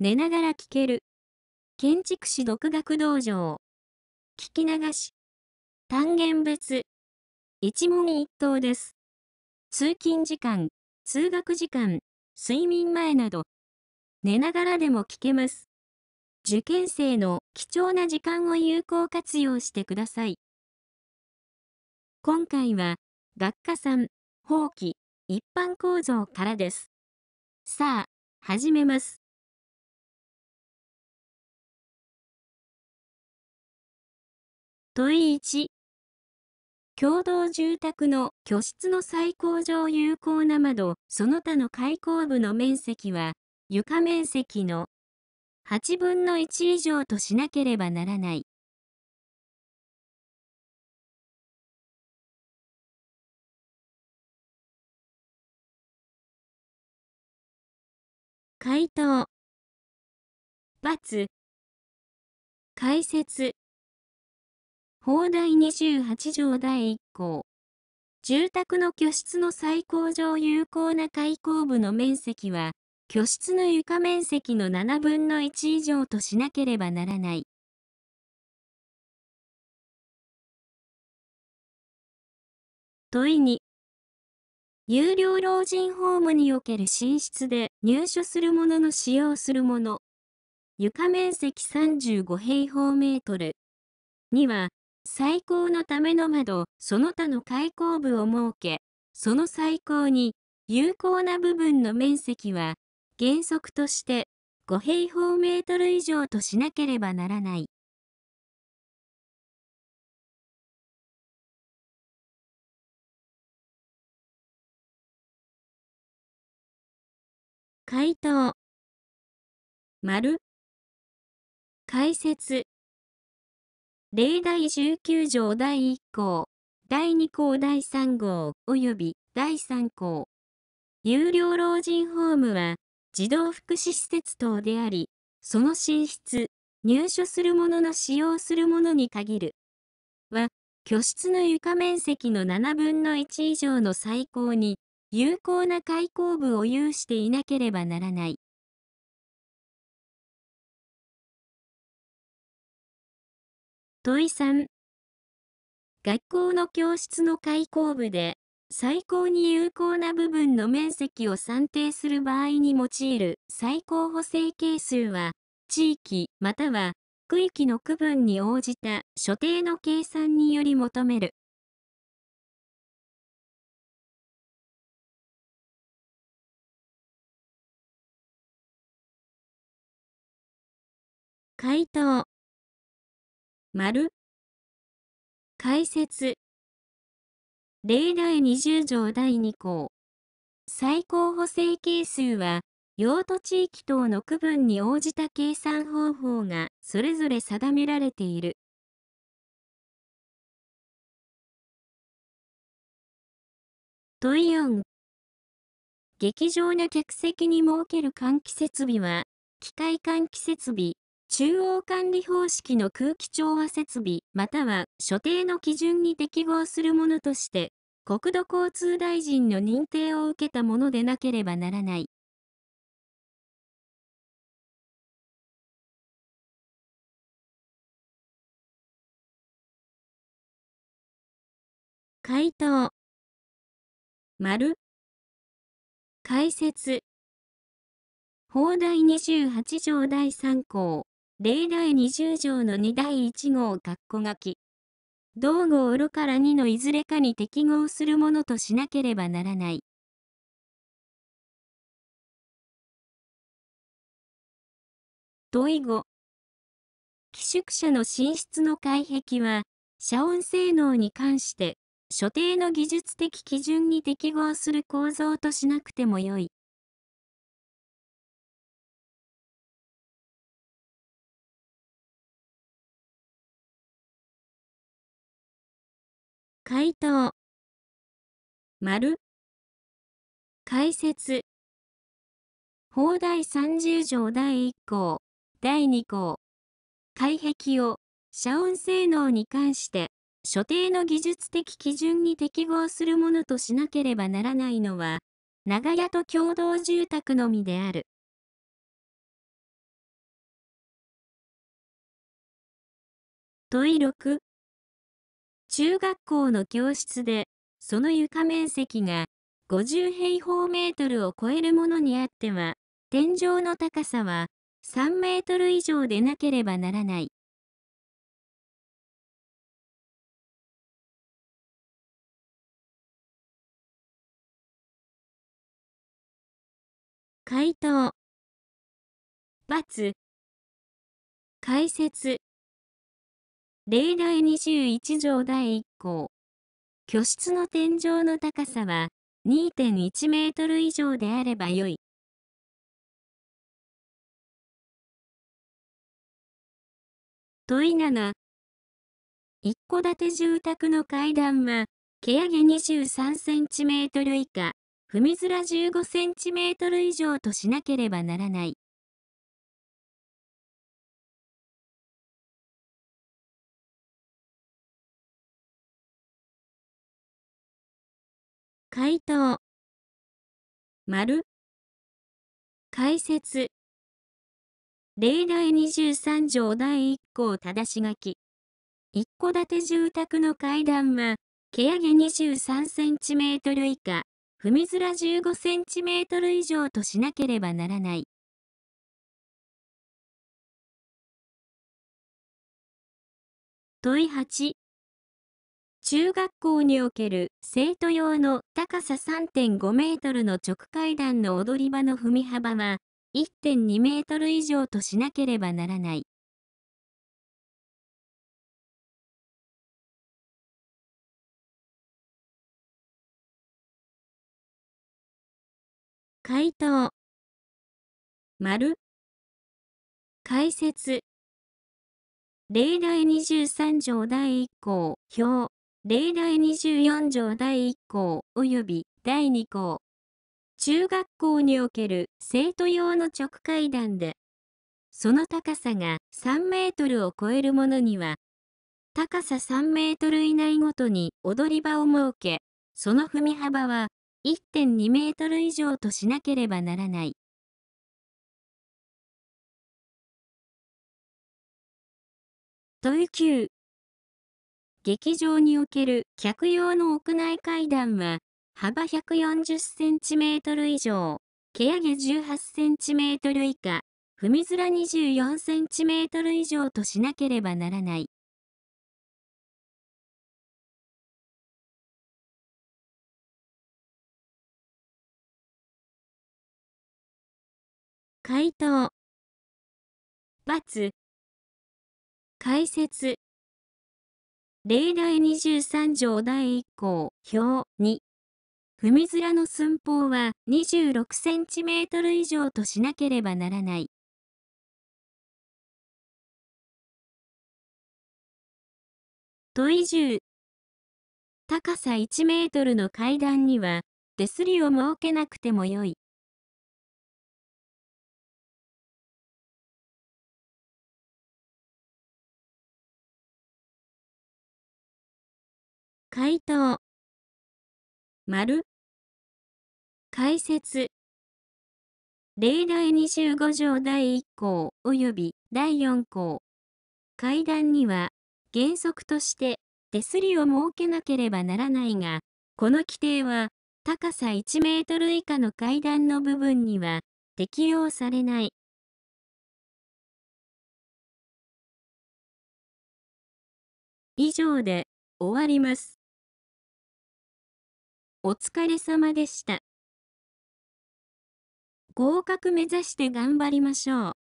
寝ながら聞ける。建築士独学道場。聞き流し。単元別。一問一答です。通勤時間、通学時間、睡眠前など、寝ながらでも聞けます。受験生の貴重な時間を有効活用してください。今回は、学科さん、放棄、一般構造からです。さあ、始めます。問1。共同住宅の居室の最高上有効な窓、その他の開口部の面積は、床面積の8分の1以上としなければならない。回答。×解説法第28条第1項。住宅の居室の最高上有効な開口部の面積は、居室の床面積の7分の1以上としなければならない。問いに、有料老人ホームにおける寝室で入所するものの使用するもの、床面積35平方メートルには、最高のための窓、その他の開口部を設け、その最高に有効な部分の面積は、原則として5平方メートル以上としなければならない。回答。丸解説例第19条第1項、第2項第3号及び第3項。有料老人ホームは児童福祉施設等であり、その寝室、入所する者の使用する者に限る。は、居室の床面積の7分の1以上の最高に、有効な開口部を有していなければならない。問3学校の教室の開口部で最高に有効な部分の面積を算定する場合に用いる最高補正係数は地域または区域の区分に応じた所定の計算により求める。回答丸解説例題20条第2項最高補正係数は用途地域等の区分に応じた計算方法がそれぞれ定められている問4劇場の客席に設ける換気設備は機械換気設備中央管理方式の空気調和設備または所定の基準に適合するものとして、国土交通大臣の認定を受けたものでなければならない。回答丸解説法第28条第3項例題20条の2第1号括弧書き。同号をろから2のいずれかに適合するものとしなければならない。問い語。寄宿舎の寝室の外壁は、遮音性能に関して、所定の技術的基準に適合する構造としなくてもよい。回答丸解説法第30条第1項第2項解壁を遮音性能に関して所定の技術的基準に適合するものとしなければならないのは長屋と共同住宅のみである。問い6中学校の教室で、その床面積が50平方メートルを超えるものにあっては、天井の高さは3メートル以上でなければならない。回答。×解説例題21条第1項。居室の天井の高さは2.1メートル以上であればよい。問い7。一戸建て住宅の階段は、毛上げ23センチメートル以下、踏みづら15センチメートル以上としなければならない。回答丸解説例題23条第1項正し書き一戸建て住宅の階段は毛上げ 23cm 以下踏みづら 15cm 以上としなければならない。問い8中学校における生徒用の高さ3.5メートルの直階段の踊り場の踏み幅は1.2メートル以上としなければならない。回答丸解説例題23条第1項表例題24条第1項及び第2項。中学校における生徒用の直階段で、その高さが3メートルを超えるものには、高さ3メートル以内ごとに踊り場を設け、その踏み幅は1.2メートル以上としなければならない。問い9劇場における客用の屋内階段は、幅 140cm 以上、毛上げ 18cm 以下、踏み面 24cm 以上としなければならない。回答。×解説例題23条第1項表2踏み面の寸法は 26cm 以上としなければならない。問い住。高さ1メートルの階段には手すりを設けなくてもよい。回答丸解説例題25条第1項及び第4項階段には原則として手すりを設けなければならないがこの規定は高さ1メートル以下の階段の部分には適用されない。以上で終わります。お疲れ様でした。合格目指して頑張りましょう。